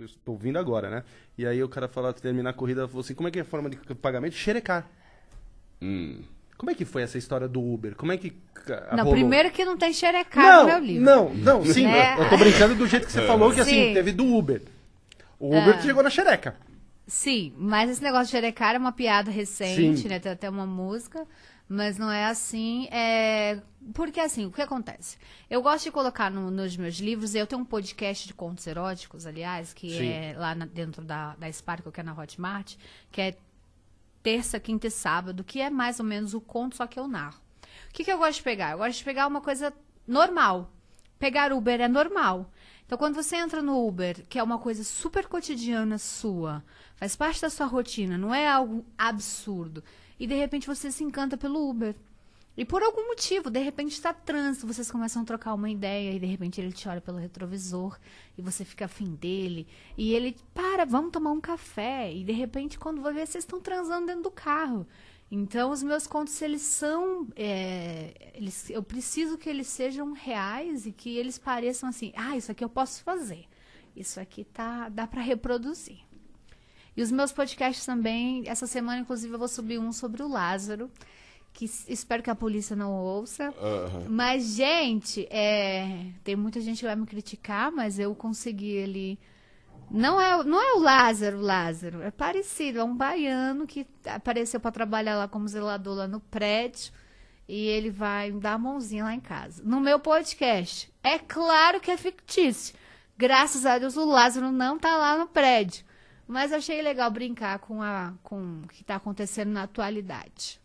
Estou vindo agora, né? E aí o cara fala, terminar a corrida, falou assim, como é que é a forma de pagamento? Xerecar. Hum. Como é que foi essa história do Uber? Como é que. Não, rolou? primeiro que não tem xerecar não, no meu livro. Não, não, sim. Né? Eu tô brincando do jeito que você é. falou, que assim, sim. assim, teve do Uber. O Uber é. chegou na xereca. Sim, mas esse negócio de xerecar é uma piada recente, Sim. né? Tem até uma música, mas não é assim. É... Porque assim, o que acontece? Eu gosto de colocar no, nos meus livros, eu tenho um podcast de contos eróticos, aliás, que Sim. é lá na, dentro da, da Sparkle, que é na Hotmart, que é terça, quinta e sábado, que é mais ou menos o conto, só que eu narro. O que, que eu gosto de pegar? Eu gosto de pegar uma coisa normal. Pegar Uber é normal. Então, quando você entra no Uber, que é uma coisa super cotidiana sua, faz parte da sua rotina, não é algo absurdo, e de repente você se encanta pelo Uber. E por algum motivo, de repente está trânsito, vocês começam a trocar uma ideia e de repente ele te olha pelo retrovisor e você fica afim dele. E ele, para, vamos tomar um café. E de repente, quando vou ver, vocês estão transando dentro do carro. Então, os meus contos, eles são. É, eles, eu preciso que eles sejam reais e que eles pareçam assim: ah, isso aqui eu posso fazer. Isso aqui tá, dá para reproduzir. E os meus podcasts também, essa semana, inclusive, eu vou subir um sobre o Lázaro que espero que a polícia não ouça. Uhum. Mas, gente, é, tem muita gente que vai me criticar, mas eu consegui ali. Não é, não é o Lázaro, Lázaro. É parecido, é um baiano que apareceu para trabalhar lá como zelador lá no prédio. E ele vai dar a mãozinha lá em casa. No meu podcast. É claro que é fictício. Graças a Deus o Lázaro não tá lá no prédio. Mas achei legal brincar com, a, com o que está acontecendo na atualidade.